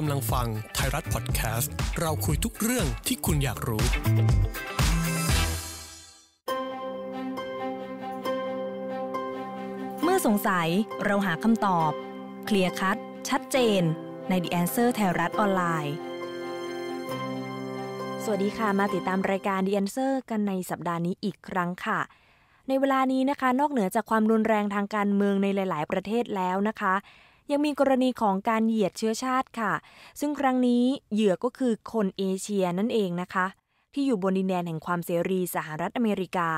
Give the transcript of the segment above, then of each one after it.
กำลังฟัง ไทยรัฐพอดแคสต์ เราคุยทุกเรื่องที่คุณอยากรู้ เมื่อสงสัยเราหาคำตอบ เคลียร์คัดชัดเจน ใน The Answer ไทยรัฐออนไลน์ สวัสดีค่ะมาติดตามรายการ The Answer กันในสัปดาห์นี้อีกครั้งค่ะ ในเวลานี้นะคะนอกเหนือจากความรุนแรงทางการเมืองในหลาย ๆ ประเทศแล้วนะคะยังมีกรณีของการเหยียดเชื้อชาติค่ะ ซึ่งครั้งนี้เหยื่อก็คือคนเอเชียนั่นเองนะคะ ที่อยู่บนดินแดนแห่งความเสรีสหรัฐอเมริกา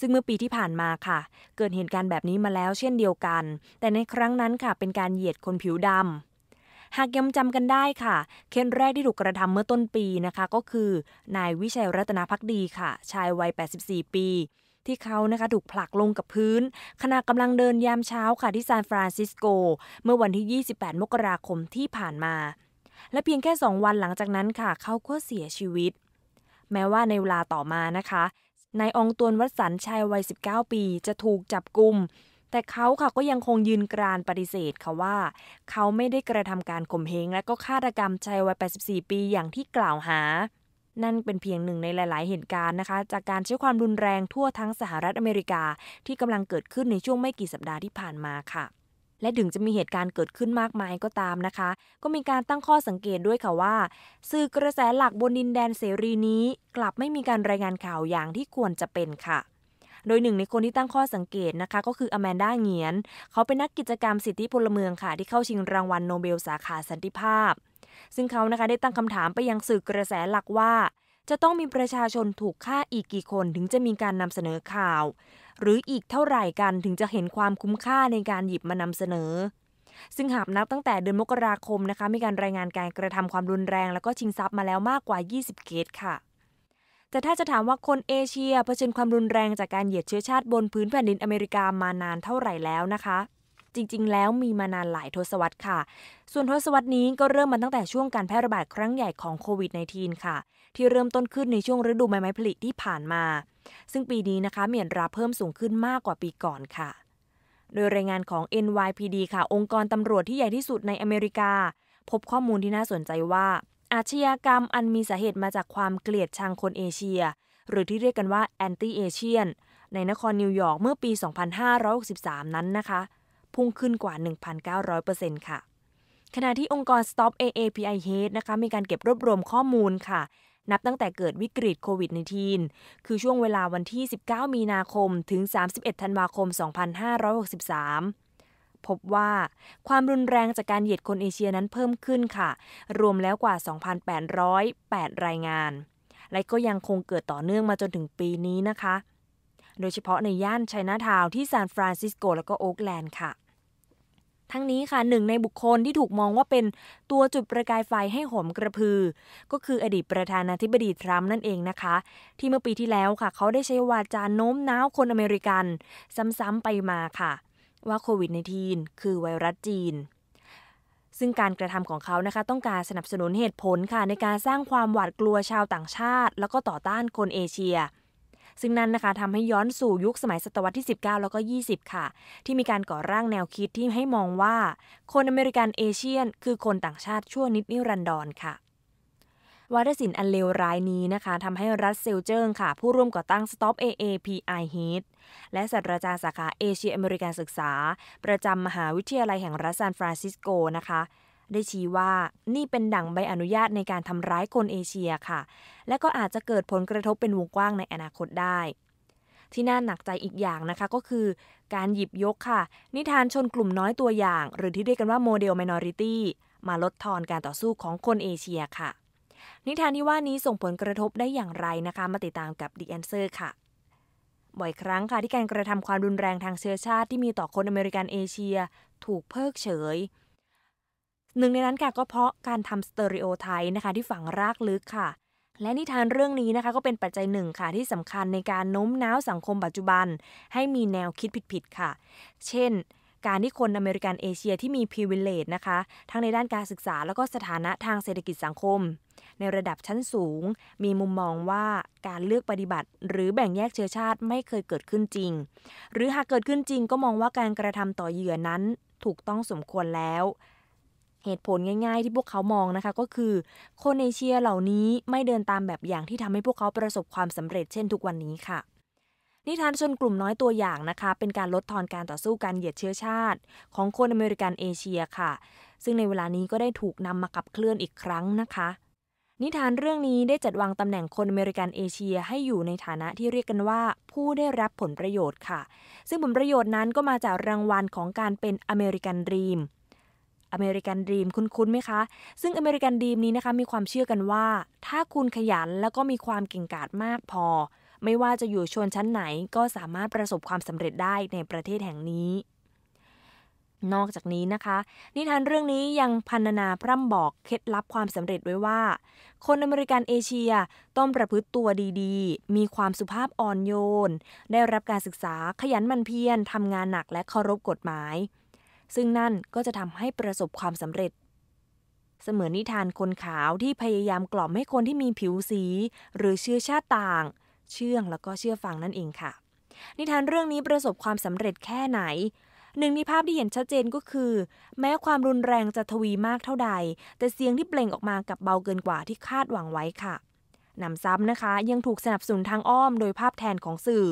ซึ่งเมื่อปีที่ผ่านมาค่ะ เกิดเหตุการณ์แบบนี้มาแล้วเช่นเดียวกัน แต่ในครั้งนั้นค่ะ เป็นการเหยียดคนผิวดำ หากยังจำกันได้ค่ะเคสแรกที่ถูกกระทำเมื่อต้นปีนะคะ ก็คือ นายวิชัยรัตนพักดีค่ะ ชายวัย 84 ปีที่เขานะคะถูกผลักลงกับพื้นขณะกำลังเดินยามเช้าค่ะที่ซานฟรานซิสโก เมื่อวันที่ 28 มกราคมที่ผ่านมา และเพียงแค่ 2 วันหลังจากนั้นค่ะเขาก็เสียชีวิต แม้ว่าในเวลาต่อมานะคะนายองตวนวัสันชายวัย 19 ปีจะถูกจับกลุ่มแต่เขาค่ะก็ยังคงยืนกรานปฏิเสธค่ะว่า เขาไม่ได้กระทำการข่มเหงและก็ฆาตกรรมชายวัย 84 ปีอย่างที่กล่าวหานั่นเป็นเพียงหนึ่งในหลายๆ เหตุการณ์นะคะ จากการใช้ความรุนแรงทั่วทั้งสหรัฐอเมริกา ที่กำลังเกิดขึ้นในช่วงไม่กี่สัปดาห์ที่ผ่านมาค่ะ และถึงจะมีเหตุการณ์เกิดขึ้นมากมายก็ตามนะคะ ก็มีการตั้งข้อสังเกตด้วยค่ะว่า สื่อกระแสหลักบนดินแดนเสรีนี้ กลับไม่มีการรายงานข่าวอย่างที่ควรจะเป็นค่ะ โดยหนึ่งในคนที่ตั้งข้อสังเกตนะคะ ก็คืออแมนด้าเงียน เขาเป็นนักกิจกรรมสิทธิพลเมืองค่ะ ที่เข้าชิงรางวัลโนเบลสาขาสันติภาพซึ่งเขานะคะได้ตั้งคำถามไปยังสื่อกระแสหลักว่า จะต้องมีประชาชนถูกฆ่าอีกกี่คน ถึงจะมีการนำเสนอข่าว หรืออีกเท่าไหร่กันถึงจะเห็นความคุ้มค่าในการหยิบมานำเสนอ ซึ่งหากนับตั้งแต่เดือนมกราคมนะคะมีการรายงานการกระทำความรุนแรง แล้วก็ชิงทรัพย์มาแล้วมากกว่า 20เคสค่ะแต่ถ้าจะถามว่าคนเอเชียเผชิญความรุนแรงจากการเหยียดเชื้อชาติบนพื้นแผ่นดินอเมริกามานานเท่าไหร่แล้วนะคะจริง ๆ แล้วมีมานานหลายทศวรรษค่ะ ส่วนทศวรรษนี้ก็เริ่มมาตั้งแต่ช่วงการแพร่ระบาดครั้งใหญ่ของโควิด -19 ค่ะ ที่เริ่มต้นขึ้นในช่วงฤดูใบไม้ผลิที่ผ่านมา ซึ่งปีนี้นะคะเมียนราเพิ่มสูงขึ้นมากกว่าปีก่อนค่ะ โดยรายงานของ NYPD ค่ะองค์กรตำรวจที่ใหญ่ที่สุดในอเมริกา พบข้อมูลที่น่าสนใจว่า อาชญากรรมอันมีสาเหตุมาจากความเกลียดชังคนเอเชีย หรือที่เรียกกันว่าแอนตี้เอเชียนในนครนิวยอร์กเมื่อปี 2563นั้นนะคะพุ่งขึ้นกว่า 1,900%ค่ะ ขณะที่องค์กร Stop AAPI Hate นะคะมีการเก็บรวบรวมข้อมูลค่ะนับตั้งแต่เกิดวิกฤตโควิด -19 คือช่วงเวลาวันที่ 19 มีนาคม ถึง 31 ธันวาคม 2563 พบว่าความรุนแรงจากการเหยียดคนเอเชียนั้นเพิ่มขึ้นค่ะ รวมแล้วกว่า 2,808 รายงาน และก็ยังคงเกิดต่อเนื่องมาจนถึงปีนี้นะคะ โดยเฉพาะในย่านไชน่าทาวที่ซานฟรานซิสโก และก็โอ๊กแลนด์ค่ะทั้งนี้ค่ะหนึ่งในบุคคลที่ถูกมองว่าเป็นตัวจุดประกายไฟให้หอมกระพือ ก็คืออดีตประธานาธิบดีทรัมป์นั่นเองนะคะ ที่เมื่อปีที่แล้วค่ะ เขาได้ใช้วาจาโน้มน้าวคนอเมริกัน ซ้ำๆไปมาค่ะ ว่าโควิด -19 คือไวรัสจีน ซึ่งการกระทำของเขานะคะ ต้องการสนับสนุนเหตุผลค่ะในการสร้างความหวาดกลัวชาวต่างชาติ แล้วก็ต่อต้านคนเอเชียซึ่งนั่นนะคะทำให้ย้อนสู่ยุคสมัยศตวรรษที่ 19 แล้วก็ 20 ค่ะ ที่มีการก่อร่างแนวคิดที่ให้มองว่า คนอเมริกันเอเชียน คือคนต่างชาติชั่วนิดนิรันดรค่ะวาะศิลป์อันเลวร้ายนี้นะคะทำให้รัสเซลเจิงค่ะผู้ร่วมก่อตั้ง Stop AAPI Heat และศาสตราจารย์สาขาเอเชียอเมริกันศึกษา ประจำมหาวิทยาลัยแห่งรัฐซานฟรานซิสโกนะคะได้ชี้ว่านี่เป็นดั่งใบอนุญาตในการทำร้ายคนเอเชียค่ะ และก็อาจจะเกิดผลกระทบเป็นวงกว้างในอนาคตได้ ที่น่าหนักใจอีกอย่างนะคะก็คือ การหยิบยกค่ะ นิทานชนกลุ่มน้อยตัวอย่าง หรือที่เรียกกันว่าโมเดล Minority มาลดทอนการต่อสู้ของคนเอเชียค่ะ นิทานที่ว่านี้ส่งผลกระทบได้อย่างไรนะคะมาติดตามกับ The Answer ค่ะ บ่อยครั้งค่ะที่การกระทำความรุนแรงทางเชื้อชาติ ที่มีต่อคนอเมริกันเอเชีย ถูกเพิกเฉยหนึ่งในนั้นค่ะก็เพราะการทำสเตอริโอไทป์นะคะที่ฝังรากลึกค่ะ และนิทานเรื่องนี้นะคะก็เป็นปัจจัยหนึ่งค่ะที่สำคัญในการโน้มน้าวสังคมปัจจุบัน ให้มีแนวคิดผิดๆค่ะ เช่น การที่คนอเมริกันเอเชียที่มีพรีเวลเลตนะคะทั้งในด้านการศึกษา แล้วก็สถานะทางเศรษฐกิจสังคม ในระดับชั้นสูง มีมุมมองว่าการเลือกปฏิบัติ หรือแบ่งแยกเชื้อชาติไม่เคยเกิดขึ้นจริง หรือหากเกิดขึ้นจริงก็มองว่าการกระทำต่อเหยื่อนั้นถูกต้องสมควรแล้วเหตุผลง่าย ๆ ที่พวกเขามองนะคะก็คือ คนเอเชียเหล่านี้ไม่เดินตามแบบอย่างที่ทำให้พวกเขาประสบความสำเร็จเช่นทุกวันนี้ค่ะ นิทานชนกลุ่มน้อยตัวอย่างนะคะเป็นการลดทอนการต่อสู้การเหยียดเชื้อชาติ ของคนอเมริกันเอเชียค่ะ ซึ่งในเวลานี้ก็ได้ถูกนำมาขับเคลื่อนอีกครั้งนะคะ นิทานเรื่องนี้ได้จัดวางตำแหน่งคนอเมริกันเอเชีย ให้อยู่ในฐานะที่เรียกกันว่า ผู้ได้รับผลประโยชน์ค่ะ ซึ่งผลประโยชน์นั้นก็มาจากรางวัลของการเป็นอเมริกันรีมอเมริกันดีมคุ้นๆ ไหมคะ ซึ่งอเมริกันดีมนี้นะคะมีความเชื่อกันว่า ถ้าคุณขยันแล้วก็มีความเก่งกาจมากพอ ไม่ว่าจะอยู่ชนชั้นไหนก็สามารถประสบความสำเร็จได้ในประเทศแห่งนี้ นอกจากนี้นะคะ นิทานเรื่องนี้ยังพันนาพร่ำบอกเคล็ดลับความสำเร็จไว้ว่า คนอเมริกันเอเชียต้องประพฤติตัวดีๆ มีความสุภาพอ่อนโยนได้รับการศึกษาขยันมันเพียรทำงานหนักและเคารพกฎหมายซึ่งนั่นก็จะทำให้ประสบความสำเร็จ เสมือนนิทานคนขาวที่พยายามกล่อมให้คนที่มีผิวสี หรือเชื้อชาติต่าง เชื่องแล้วก็เชื่อฟังนั่นเองค่ะ นิทานเรื่องนี้ประสบความสำเร็จแค่ไหน หนึ่งในภาพที่เห็นชัดเจนก็คือ แม้ความรุนแรงจะทวีมากเท่าใด แต่เสียงที่เปล่งออกมากับเบาเกินกว่าที่คาดหวังไว้ค่ะนำซ้ำนะคะยังถูกสนับสนุนทางอ้อมโดยภาพแทนของสื่อ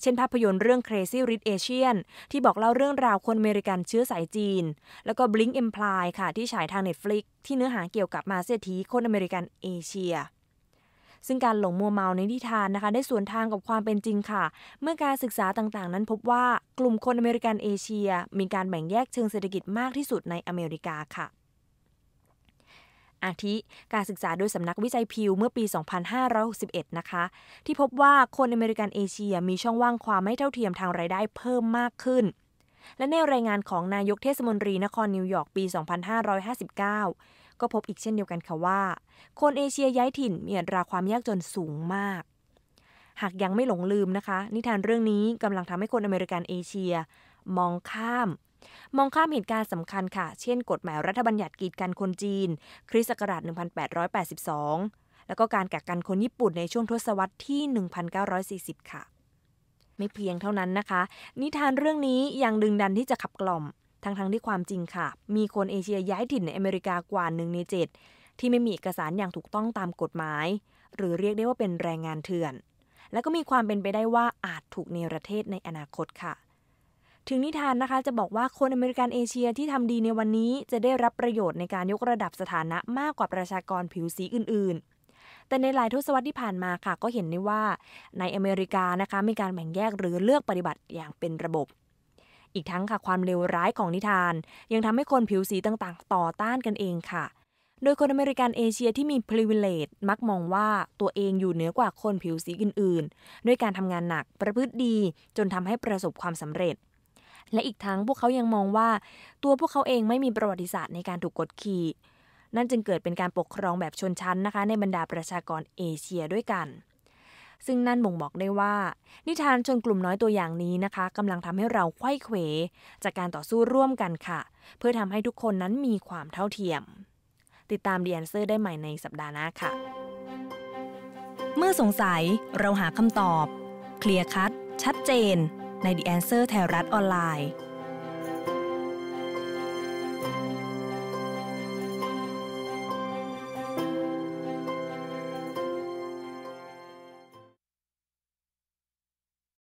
เช่นภาพยนตร์เรื่อง Crazy Rich Asian ที่บอกเล่าเรื่องราวคนอเมริกันเชื้อสายจีน แล้วก็ Blink Imply ค่ะที่ฉายทาง Netflix ที่เนื้อหาเกี่ยวกับมาเสียทีคนอเมริกันเอเชีย ซึ่งการหลงมัวเมาในนิทานนะคะ ได้สวนทางกับความเป็นจริงค่ะ เมื่อการศึกษาต่างๆ นั้นพบว่ากลุ่มคนอเมริกันเอเชีย มีการแบ่งแยกเชิงเศรษฐกิจมากที่สุดในอเมริกาค่ะอาทิการศึกษาโดยสำนักวิจัยพิวเมื่อปี 2561 นะคะ ที่พบว่าคนอเมริกันเอเชียมีช่องว่างความไม่เท่าเทียมทางรายได้เพิ่มมากขึ้น และในรายงานของนายกเทศมนตรีนครนิวยอร์กปี 2559 ก็พบอีกเช่นเดียวกันค่ะว่า คนเอเชียย้ายถิ่นมีอัตราความยากจนสูงมาก หากยังไม่หลงลืมนะคะ นิทานเรื่องนี้กำลังทำให้คนอเมริกันเอเชีย มองข้ามมองข้ามเหตุการณ์สำคัญค่ะ เช่น กฎหมายรัฐบัญญัติกีดกันคนจีน คริสต์ศักราช 1882 แล้วก็การกักกันคนญี่ปุ่นในช่วงทศวรรษที่ 1940 ค่ะ ไม่เพียงเท่านั้นนะคะ นิทานเรื่องนี้ยังดึงดันที่จะขับกล่อม ทั้งๆทที่ความจริงค่ะ มีคนเอเชียย้ายถิ่นในอเมริกากว่าหนึ่งในเจ็ด ที่ไม่มีเอกสารอย่างถูกต้องตามกฎหมาย หรือเรียกได้ว่าเป็นแรงงานเถื่อน และก็มีความเป็นไปได้ว่าอาจถูกเนรเทศในอนาคตค่ะถึงนิทานนะคะจะบอกว่าคนอเมริกันเอเชียที่ทำดีในวันนี้จะได้รับประโยชน์ในการยกระดับสถานะมากกว่าประชากรผิวสีอื่น ๆ แต่ในหลายทศวรรษที่ผ่านมาค่ะก็เห็นได้ว่า ในอเมริกานะคะมีการแบ่งแยกหรือเลือกปฏิบัติอย่างเป็นระบบ อีกทั้งค่ะความเลวร้ายของนิทาน ยังทำให้คนผิวสีต่างๆ ต่อต้านกันเองค่ะ โดยคนอเมริกันเอเชียที่มี p r i v i l e g ตมักมองว่าตัวเองอยู่เหนือกว่าคนผิวสีอื่น ๆ ด้วยการทำงานหนักประพฤติดี จนทำให้ประสบความสำเร็จและอีกทั้งพวกเขายังมองว่าตัวพวกเขาเองไม่มีประวัติศาสตร์ในการถูกกดขี่นั่นจึงเกิดเป็นการปกครองแบบชนชั้นนะคะในบรรดาประชากรเอเชียด้วยกัน ซึ่งนั่นบ่งบอกได้ว่า นิทานชนกลุ่มน้อยตัวอย่างนี้นะคะกำลังทำให้เราไขว้เขวจากการต่อสู้ร่วมกันค่ะ เพื่อทำให้ทุกคนนั้นมีความเท่าเทียม ติดตามดีแอนเซอร์ได้ใหม่ในสัปดาห์หน้าค่ะ เมื่อสงสัยเราหาคำตอบเคลียร์คัดชัดเจนใน The Answer ไทยรัฐออนไลน์